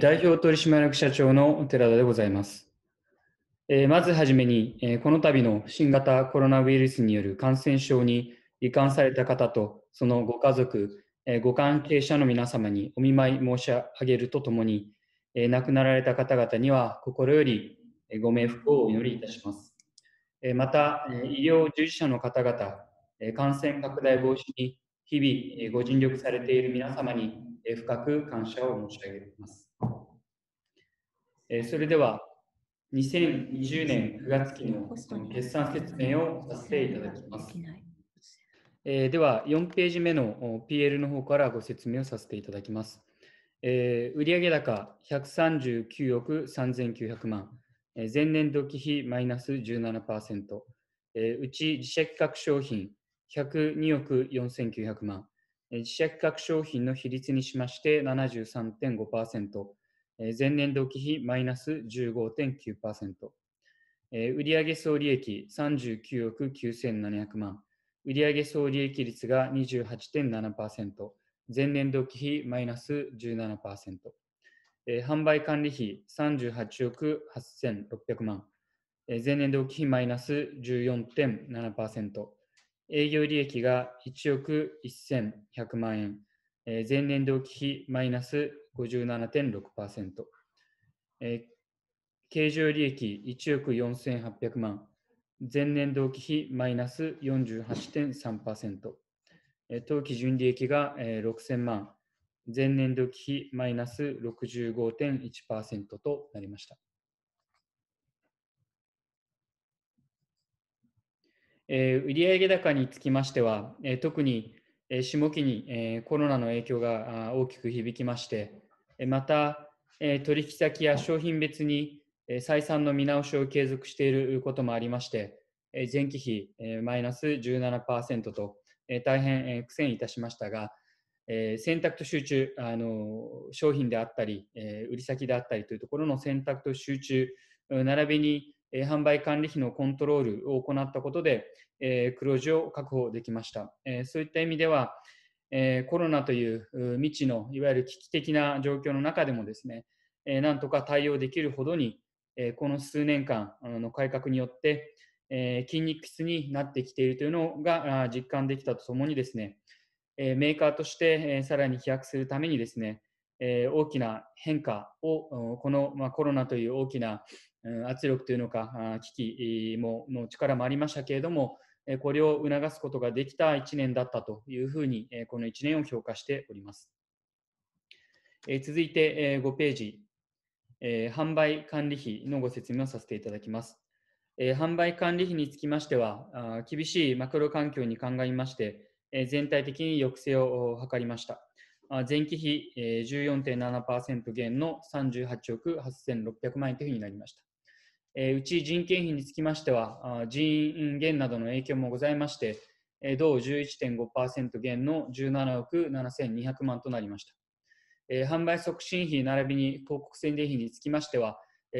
代表取締役社長の寺田でございます。まずはじめに、この度の新型コロナウイルスによる感染症に罹患された方と、そのご家族、ご関係者の皆様にお見舞い申し上げるとともに、亡くなられた方々には心よりご冥福をお祈りいたします。また、医療従事者の方々、感染拡大防止に日々ご尽力されている皆様に深く感謝を申し上げます。えそれでは2020年9月期の決算説明をさせていただきます。えでは4ページ目の PL の方からご説明をさせていただきます。え売上高139億3900万、え前年同期比マイナス17%、えうち自社企画商品102億4900万、自社企画商品の比率にしまして73.5%、前年同期比マイナス15.9%、売上総利益39億9700万、売上総利益率が28.7%、前年同期比マイナス17%、販売管理費38億8600万、前年同期比マイナス14.7%、営業利益が1億1100万円、前年同期比マイナスー、経常利益1億4800万、前年同期比マイナス48.3%、ー、当期純利益が、え6000万、前年同期比マイナス65.1%となりました。え売上高につきましては、え特に、え下期に、えコロナの影響が大きく響きまして、また、取引先や商品別に採算の見直しを継続していることもありまして、前期比マイナス17%と、大変苦戦いたしましたが、選択と集中あの、商品であったり、売り先であったりというところの選択と集中、並びに販売管理費のコントロールを行ったことで、黒字を確保できました。そういった意味では、えー、コロナという未知のいわゆる危機的な状況の中でもですね、えー、なんとか対応できるほどに、えー、この数年間の改革によって、えー、筋肉質になってきているというのが実感できたとともにですね、えメーカーとして、えさらに飛躍するためにですね、え大きな変化をこの、まあ、コロナという大きな圧力というのか危機もの力もありましたけれどもこれを促すことができた1年だったというふうに、この1年を評価しております。続いて5ページ、販売管理費のご説明をさせていただきます。販売管理費につきましては、厳しいマクロ環境に鑑みまして、全体的に抑制を図りました。前期比14.7%減の38億8600万円というふうになりました。えうち人件費につきましては、人員減などの影響もございまして、同11.5%減の17億7200万となりました。販売促進費並びに広告宣伝費につきましては、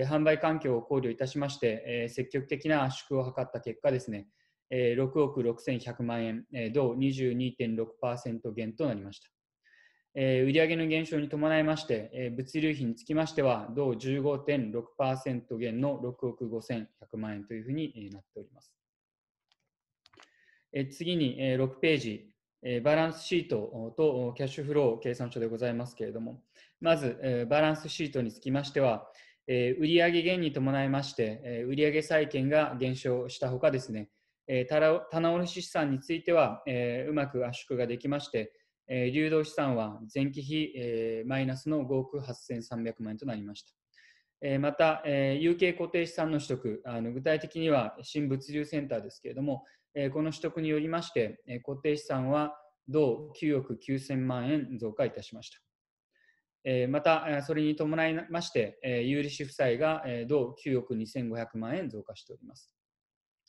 販売環境を考慮いたしまして、積極的な圧縮を図った結果ですね、6億6100万円、同22.6%減となりました。えー、売上の減少に伴いまして、え物流費につきましては、同15.6%減の6億5100万円というふうになっております。え次に、え6ページ、えバランスシートとキャッシュフロー計算書でございますけれども、まず、えバランスシートにつきましては、えー、売上減に伴いまして、えー、売上債権が減少したほかですね、え棚卸資産については、えうまく圧縮ができまして、えー、流動資産は前期比、えー、マイナスの5億8300万円となりました。えー、また、えー、有形固定資産の取得、あの具体的には新物流センターですけれども、えー、この取得によりまして、えー、固定資産は同9億9000万円増加いたしました。えー、また、それに伴いまして、えー、有利子負債が、えー、同9億2500万円増加しております。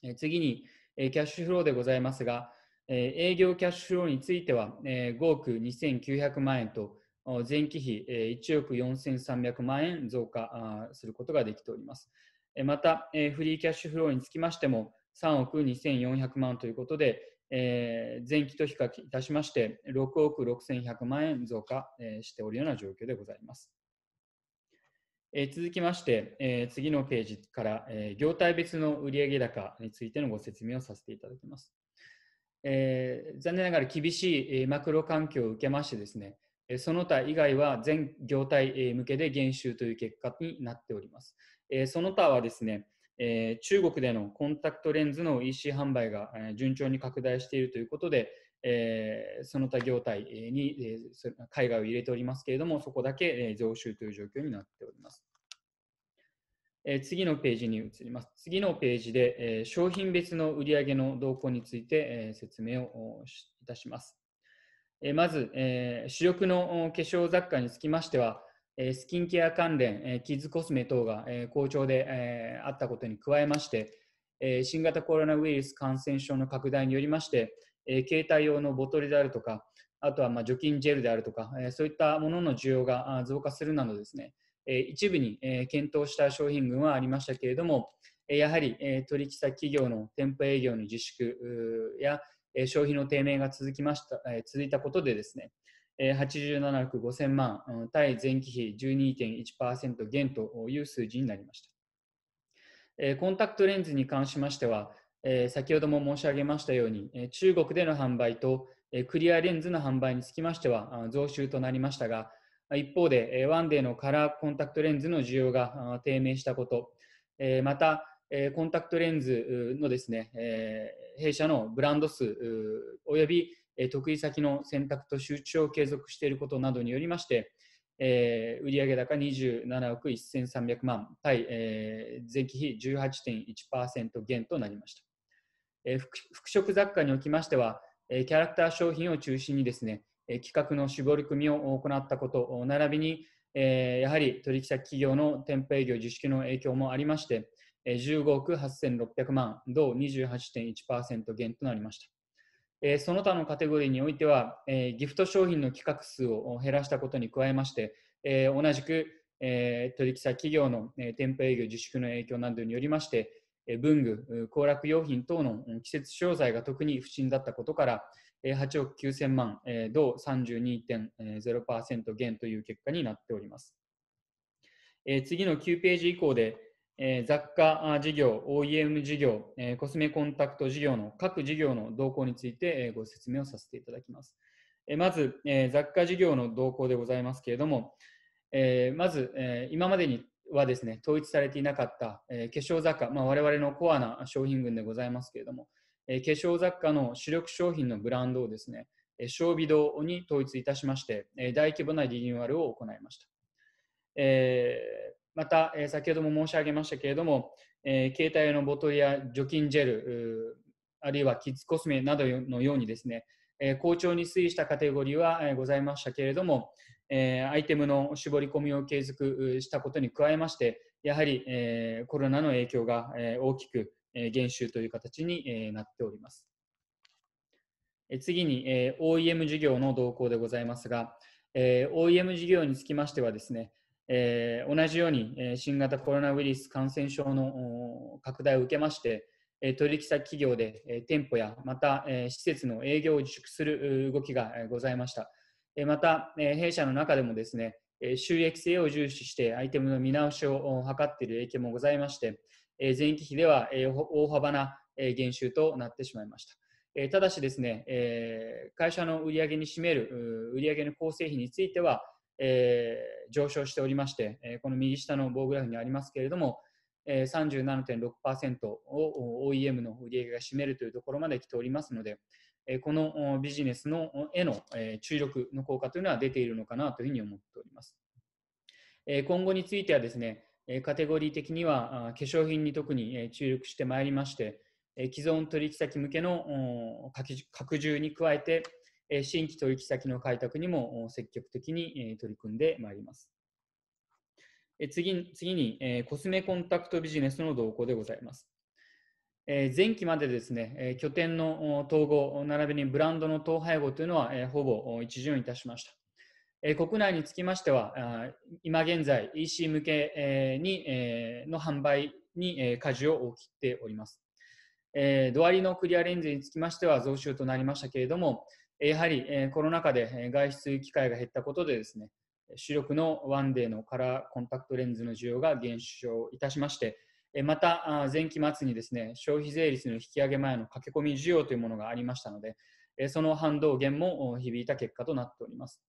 えー、次に、えー、キャッシュフローでございますが、え営業キャッシュフローについては、え5億2900万円と、前期比1億4300万円増加することができております。また、フリーキャッシュフローにつきましても、3億2400万ということで、前期と比較いたしまして、6億6100万円増加しておるような状況でございます。続きまして、次のページから、業態別の売上高についてのご説明をさせていただきます。えー、残念ながら厳しいマクロ環境を受けましてですね、その他以外は全業態向けで減収という結果になっております。その他はですね、中国でのコンタクトレンズの EC 販売が順調に拡大しているということで、その他業態に海外を入れておりますけれども、そこだけ増収という状況になっております。え次のページに移ります。次のページで、え商品別の売上の動向について、え説明をいたします。えまず、え主力の化粧雑貨につきましては、えスキンケア関連、えキッズコスメ等が、え好調で、えあったことに加えまして、え新型コロナウイルス感染症の拡大によりまして、え携帯用のボトルであるとか、あとはま除菌ジェルであるとか、えそういったものの需要が増加するなどですね、え一部に、え検討した商品群はありましたけれども、やはり、え取引先企業の店舗営業の自粛や、え消費の低迷が続きました、え続いたことでですね、え87億5000万、対前期比12.1%減という数字になりました。えコンタクトレンズに関しましては、え先ほども申し上げましたように、え中国での販売と、えクリアレンズの販売につきましては増収となりましたが、一方で、ワンデーのカラーコンタクトレンズの需要が低迷したこと、また、コンタクトレンズのですね、弊社のブランド数及び得意先の選択と集中を継続していることなどによりまして、売上高27億1300万対、前期比18.1%減となりました、服飾雑貨におきましては、キャラクター商品を中心にですね企画の絞り組みを行ったこと、並びに、やはり取引先企業の店舗営業自粛の影響もありまして、15億8600万、同28.1%減となりました。その他のカテゴリーにおいては、ギフト商品の企画数を減らしたことに加えまして、同じく取引先企業の店舗営業自粛の影響などによりまして、文具、行楽用品等の季節商材が特に不振だったことから、8億9000万、えー、同32.0%減という結果になっております。え次の9ページ以降で、え雑貨事業、OEM 事業、えコスメコンタクト事業の各事業の動向について、えご説明をさせていただきます。えまず、え雑貨事業の動向でございますけれども、えまず、え今までにはですね統一されていなかった、え化粧雑貨、まあ、我々のコアな商品群でございますけれども、え化粧雑貨の主力商品のブランドをですね、小微堂に統一いたしまして、大規模なリニューアルを行いました。えまた、先ほども申し上げましたけれども、え携帯のボトルや除菌ジェル、あるいはキッズコスメなどのようにですね、え好調に推移したカテゴリーはございましたけれども、えアイテムの絞り込みを継続したことに加えまして、やはり、えコロナの影響が、え大きく、え減収という形に、えなっております。え次に、え OEM 事業の動向でございますが、え OEM 事業につきましてはですね、え同じように、え新型コロナウイルス感染症の拡大を受けまして、え取引先企業で、え店舗やまた、え施設の営業を自粛する動きが、ございました。えまた、え弊社の中でもですね、収益性を重視してアイテムの見直しを図っている影響もございまして、え前期比では、え大幅な、え減収となってしまいました。えただしですね、え会社の売上に占める売上の構成比については、え上昇しておりまして、えこの右下の棒グラフにありますけれども、え37.6%を OEM の売上が占めるというところまで来ておりますので、えこのビジネスのへの、え注力の効果というのは出ているのかなというふうに思っております。え今後についてはですね、カテゴリー的には化粧品に特に注力してまいりまして、既存取引先向けの拡充に加えて、新規取引先の開拓にも積極的に取り組んでまいります。次次に、コスメコンタクトビジネスの動向でございます。前期までですね、拠点の統合、並びにブランドの統廃合というのは、ほぼ一巡いたしました。え国内につきましては、今現在 EC 向けに、えの販売に、え舵を切っております。えー、ドアリのクリアレンズにつきましては増収となりましたけれども、やはり、えコロナ禍で外出機会が減ったことでですね、主力のワンデーのカラーコンタクトレンズの需要が減少いたしまして、また前期末にですね消費税率の引き上げ前の駆け込み需要というものがありましたので、その反動減も響いた結果となっております。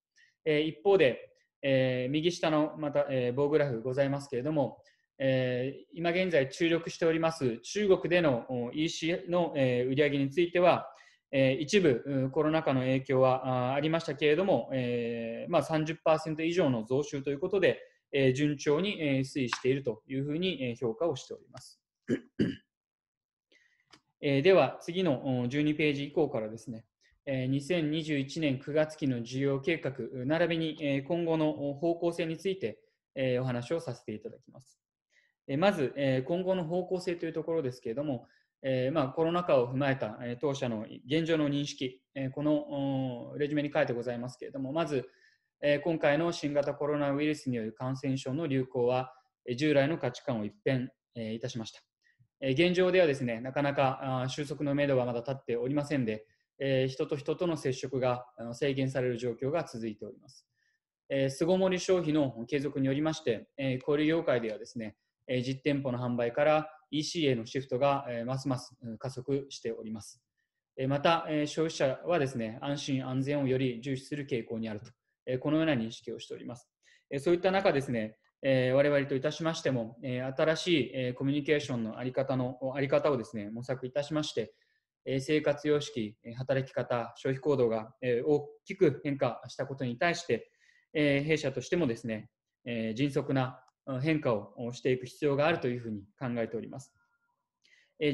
え一方で、え右下のまた、え棒グラフございますけれども、え今現在注力しております中国での EC の、え売上については、え一部コロナ禍の影響はありましたけれども、えまあ、30%以上の増収ということで、え順調に、え推移しているというふうに、え評価をしております。えでは次の12ページ以降からですね、2021年9月期の需要計画、並びに今後の方向性についてお話をさせていただきます。まず、今後の方向性というところですけれども、まコロナ禍を踏まえた当社の現状の認識、このレジュメに書いてございますけれども、まず、今回の新型コロナウイルスによる感染症の流行は、従来の価値観を一変いたしました。現状ではですね、なかなか収束のめどはまだ立っておりませんで、え人と人との接触が制限される状況が続いております。巣ごもり消費の継続によりまして、小売業界ではですね、実店舗の販売から EC へのシフトがますます加速しております。また、消費者はですね、安心安全をより重視する傾向にあると、このような認識をしております。そういった中ですね、我々といたしましても、新しいコミュニケーションのあり方のあり方をですね、模索いたしまして、生活様式、働き方、消費行動が大きく変化したことに対して、弊社としてもですね、迅速な変化をしていく必要があるというふうに考えております。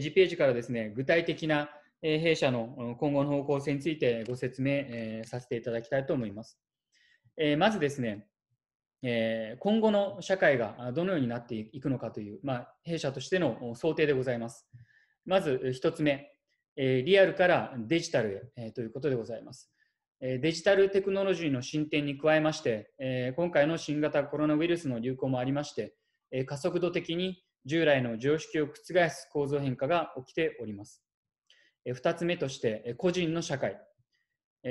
G ページからですね、具体的な弊社の今後の方向性についてご説明させていただきたいと思います。まずですね、今後の社会がどのようになっていくのかという、まあ、弊社としての想定でございます。まず1つ目、えリアルからデジタルへ、えということでございます。デジタルテクノロジーの進展に加えまして、今回の新型コロナウイルスの流行もありまして、加速度的に従来の常識を覆す構造変化が起きております。2つ目として、個人の社会。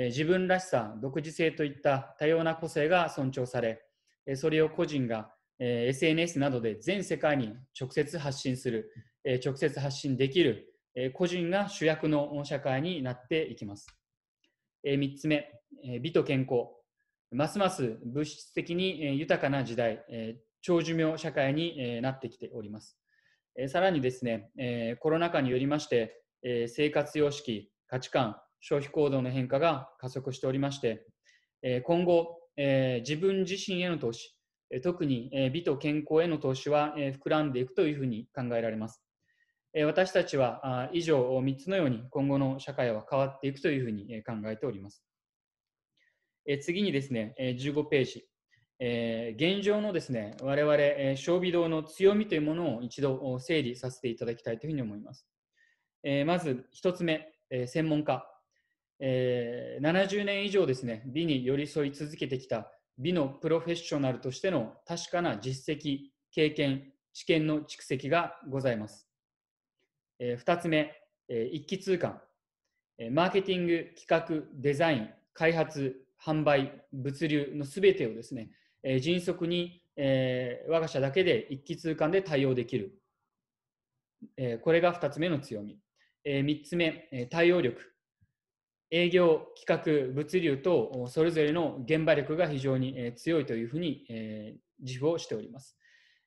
自分らしさ、独自性といった多様な個性が尊重され、それを個人が SNS などで全世界に直接発信する、直接発信できるえ個人が主役の社会になっていきます。え3つ目、美と健康。ますます物質的に豊かな時代、え長寿命社会になってきております。えさらにですね、えコロナ禍によりまして、え生活様式、価値観、消費行動の変化が加速しておりまして、え今後、え自分自身への投資、特に美と健康への投資は膨らんでいくというふうに考えられます。私たちは以上3つのように今後の社会は変わっていくというふうに考えております。次にですね、15ページ。現状のですね、我々、将棋道の強みというものを一度整理させていただきたいというふうに思います。まず1つ目、専門家。70年以上ですね、美に寄り添い続けてきた美のプロフェッショナルとしての確かな実績、経験、知見の蓄積がございます。えー、2つ目、えー、一気通貫、えー、マーケティング、企画、デザイン、開発、販売、物流のすべてをですね、えー、迅速に、えー、我が社だけで一気通貫で対応できる。えー、これが2つ目の強み。えー、3つ目、えー、対応力。営業、企画、物流とそれぞれの現場力が非常に強いというふうに自負をしております。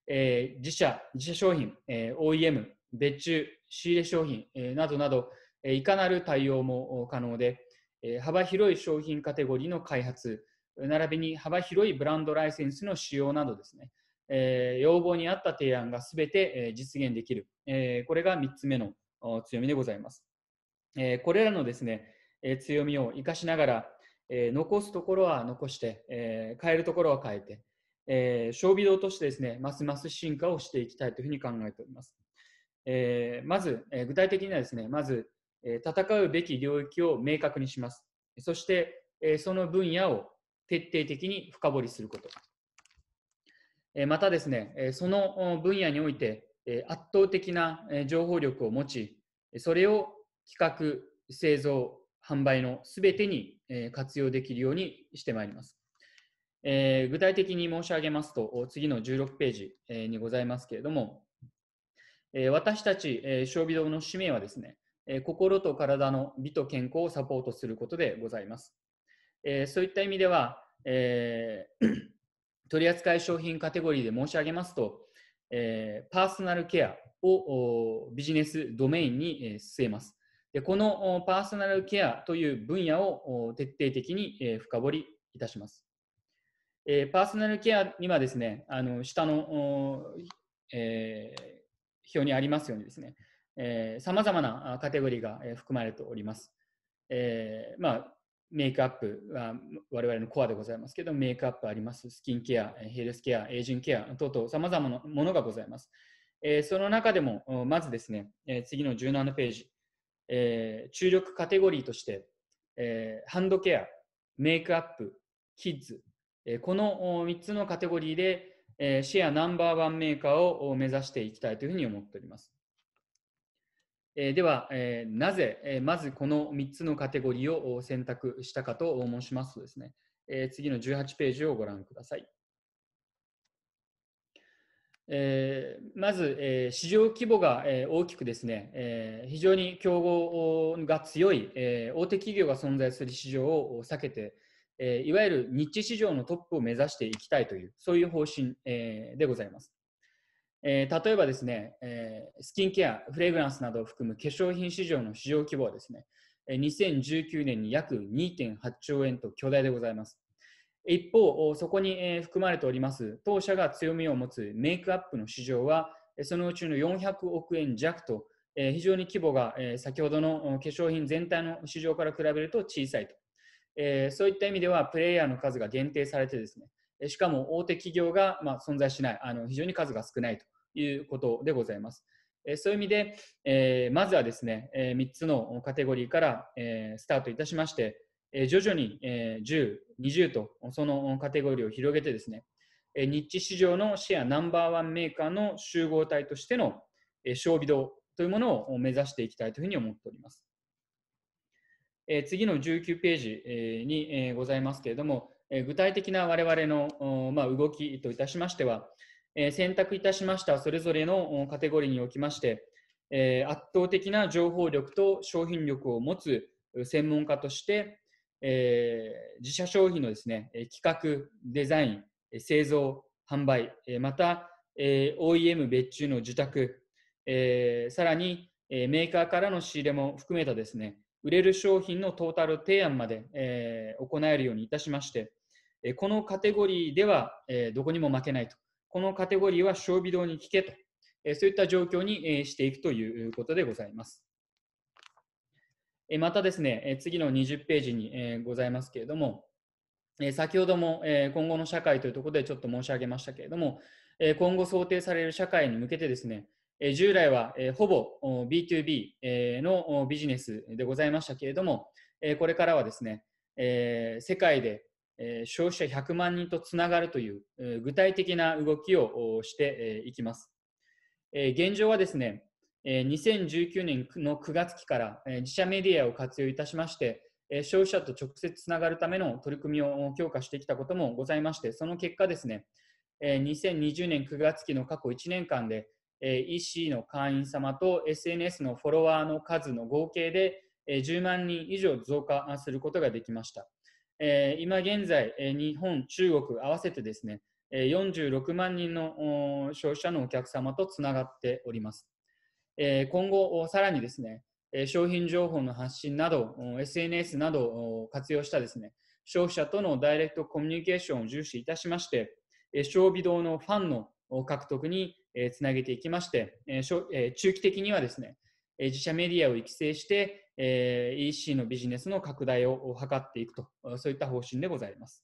自社、自社商品、OEM、別注、仕入れ商品、えなどなど、えいかなる対応も可能で、え幅広い商品カテゴリーの開発、並びに幅広いブランドライセンスの使用などですね、え要望に合った提案がすべて、え実現できる、えこれが3つ目の強みでございます。えこれらのですね、え強みを生かしながら、え残すところは残して、え変えるところは変えて、えー、消費堂としてですね、ますます進化をしていきたいというふうに考えております。えー、まず、え具体的にはですね、まず、え戦うべき領域を明確にします。そして、えその分野を徹底的に深掘りすること。えまたですね、えその分野において、え圧倒的な情報力を持ち、それを企画、製造、販売のすべてに活用できるようにしてまいります。え具体的に申し上げますと、次の16ページにございますけれども、え私たち、えー、小堂の使命はですね、え心と体の美と健康をサポートすることでございます。えそういった意味では、え 取扱商品カテゴリーで申し上げますと、えパーソナルケアをビジネスドメインに、え据えます。でこのパーソナルケアという分野を徹底的に、え深掘りいたします。えパーソナルケアにはですね、あの下の、えー表にありますようにですね、さまざまなカテゴリーが含まれております。えー、まあ、メイクアップは我々のコアでございますけど、メイクアップあります、スキンケア、ヘルスケア、エージングケア等々、さまざまなものがございます。えー、その中でも、まずですね、え次の17ページ、えー、注力カテゴリーとして、えハンドケア、メイクアップ、キッズ、えこの3つのカテゴリーで、えシェアナンバーワンメーカーを目指していきたいというふうに思っております。えでは、えなぜ、えまずこの3つのカテゴリーを選択したかと申しますとですね、え次の18ページをご覧ください。えまず、え市場規模が、え大きくですね、え非常に競合が強い、え大手企業が存在する市場を避けてえー、いわゆる日地市場のトップを目指していきたいという、そういう方針、えー、でございます。えー、例えばですね、えスキンケア、フレグランスなどを含む化粧品市場の市場規模はですね、2019年に約2.8兆円と巨大でございます。一方、そこに含まれております当社が強みを持つメイクアップの市場は、そのうちの400億円弱と、非常に規模が先ほどの化粧品全体の市場から比べると小さいとえー、そういった意味ではプレイヤーの数が限定されてですね、しかも大手企業がま存在しない、あの非常に数が少ないということでございます。そういう意味で、えー、まずはですね、え3つのカテゴリーから、えスタートいたしまして、え徐々に、え10、20とそのカテゴリーを広げてですね、え日地市場のシェアナンバーワンメーカーの集合体としての、えー、勝負度というものを目指していきたいというふうに思っております。え次の19ページ、えに、えございますけれども、え具体的な我々の、まあ、動きといたしましては、え選択いたしましたそれぞれのカテゴリーにおきまして、え圧倒的な情報力と商品力を持つ専門家として、え自社商品のですね企画、デザイン、製造、販売、また、え OEM 別注の受託、えさらにメーカーからの仕入れも含めたですね売れる商品のトータル提案まで、えー、行えるようにいたしまして、えこのカテゴリーでは、えどこにも負けないと、このカテゴリーは小微動に聞けと、えそういった状況に、えしていくということでございます。えまたですね、え次の20ページに、えございますけれども、え先ほども、え今後の社会というところでちょっと申し上げましたけれども、え今後想定される社会に向けてですね、従来は、ほぼ B2B、のビジネスでございましたけれども、これからはですね、世界で、消費者100万人とつながるという、具体的な動きをしていきます。現状はですね、2019年の9月期から、自社メディアを活用いたしまして、消費者と直接つながるための取り組みを強化してきたこともございまして、その結果ですね、2020年9月期の過去1年間で、えー、EC の会員様と SNS のフォロワーの数の合計で、え10万人以上増加することができました。え今現在、え日本、中国合わせてですね、え46万人の消費者のお客様とつながっております。え今後、さらにですね、商品情報の発信など、SNS などを活用したですね、消費者とのダイレクトコミュニケーションを重視いたしまして、小微動のファンの獲得にえつなげていきまして、ええ中期的にはですね、え自社メディアを育成して、え EC のビジネスの拡大を図っていくと、そういった方針でございます。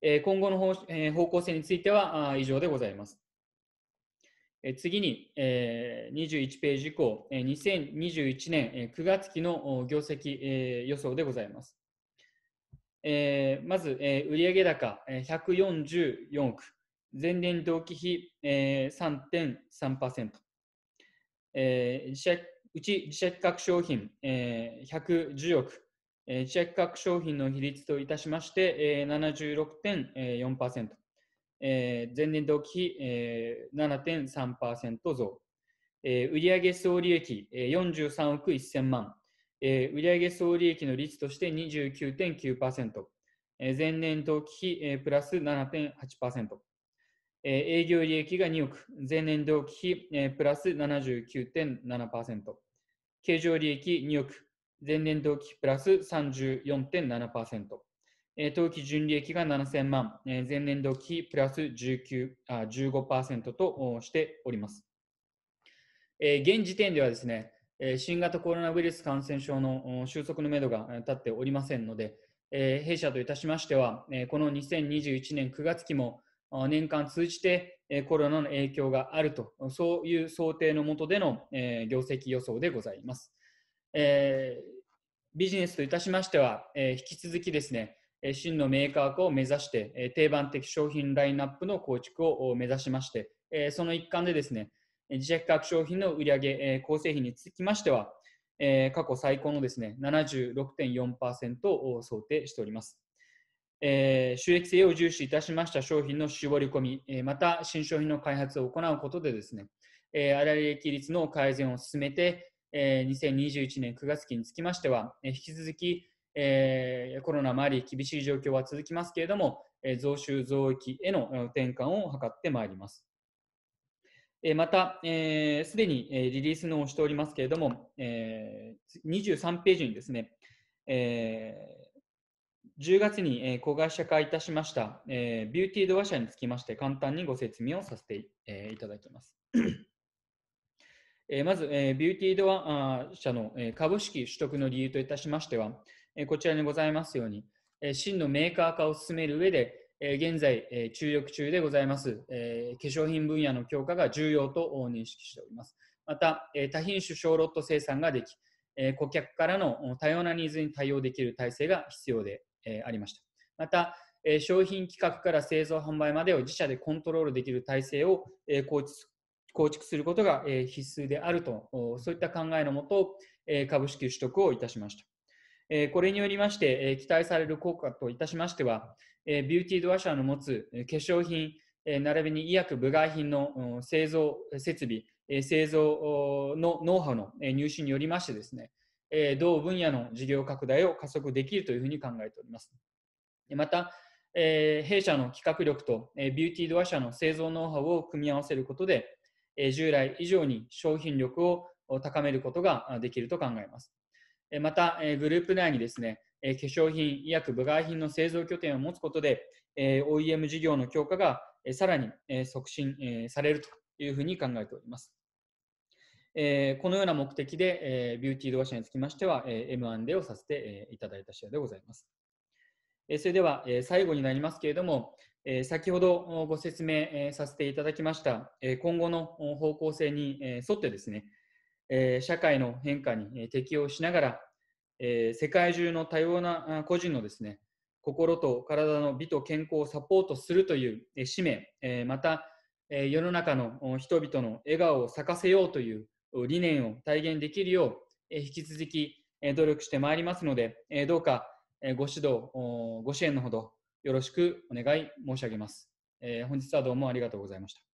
え今後のえ方向性については以上でございます。次に21ページ以降、2021年9月期の業績予想でございます。まず、売上高144億前年同期比、えー、3.3%、えー、自社うち自社企画商品、えー、110億、えー、自社企画商品の比率といたしまして、えー、76.4%、えー、前年同期比、えー、7.3%増、えー、売上総利益、えー、43億1000万、えー、売上総利益の率として29.9%、えー、前年同期比、えー、プラス7.8%、営業利益が2億、前年同期比プラス79.7%、経常利益2億、前年同期比プラス34.7%、当期純利益が7000万、前年同期比プラス1あ5としております。現時点ではですね、新型コロナウイルス感染症の収束のめどが立っておりませんので、弊社といたしましては、この2021年9月期も年間通じてコロナの影響があると、そういう想定のもとでの業績予想でございます。えー、ビジネスといたしましては、引き続きですね、真のメーカー化を目指して、定番的商品ラインナップの構築を目指しまして、その一環でですね、自社企画商品の売上構成比につきましては、過去最高のですね76.4%を想定しております。えー、収益性を重視いたしました商品の絞り込み、えー、また新商品の開発を行うことでですね、えー、粗利益率の改善を進めて、えー、2021年9月期につきましては、えー、引き続き、えー、コロナもあり厳しい状況は続きますけれども、えー、増収増益への転換を図ってまいります。えー、また、す、えー、で、に、リリースのをしておりますけれども、えー、23ページにですね、えー10月に、え子会社化いたしました、えビューティードア社につきまして簡単にご説明をさせて、えいただきます。えまず、えビューティードア社の、え株式取得の理由といたしましては、えこちらにございますように、え真のメーカー化を進める上で、え現在、え注力中でございます、え化粧品分野の強化が重要と認識しております。また、え多品種小ロット生産ができ、顧客からの多様なニーズに対応できる体制が必要でえありました。また、え商品企画から製造販売までを自社でコントロールできる体制を、え構築することが、え必須であると、そういった考えのもと、え株式取得をいたしました。えこれによりまして、え期待される効果といたしましては、えビューティードア社の持つ化粧品、え並びに医薬部外品の製造設備、製造のノウハウの入手によりましてですね、えー、同分野の事業拡大を加速できるというふうに考えております。また、えー、弊社の企画力と、えビューティードア社の製造ノウハウを組み合わせることで、え従来以上に商品力を高めることができると考えます。えまた、えグループ内にですね、え化粧品、医薬、部外品の製造拠点を持つことで、え OEM 事業の強化が、えさらに、え促進、えされるというふうに考えております。えー、このような目的で、えー、ビューティー動画社につきましては、えー、M&A をさせて、えー、いただいた試合でございます。えー、それでは、えー、最後になりますけれども、えー、先ほどご説明、えー、させていただきました、えー、今後の方向性に、えー、沿ってですね、えー、社会の変化に適応しながら、えー、世界中の多様な個人のですね、心と体の美と健康をサポートするという使命、また世の中の人々の笑顔を咲かせようという理念を体現できるよう、引き続き努力してまいりますので、どうかご指導、ご支援のほどよろしくお願い申し上げます。本日はどうもありがとうございました。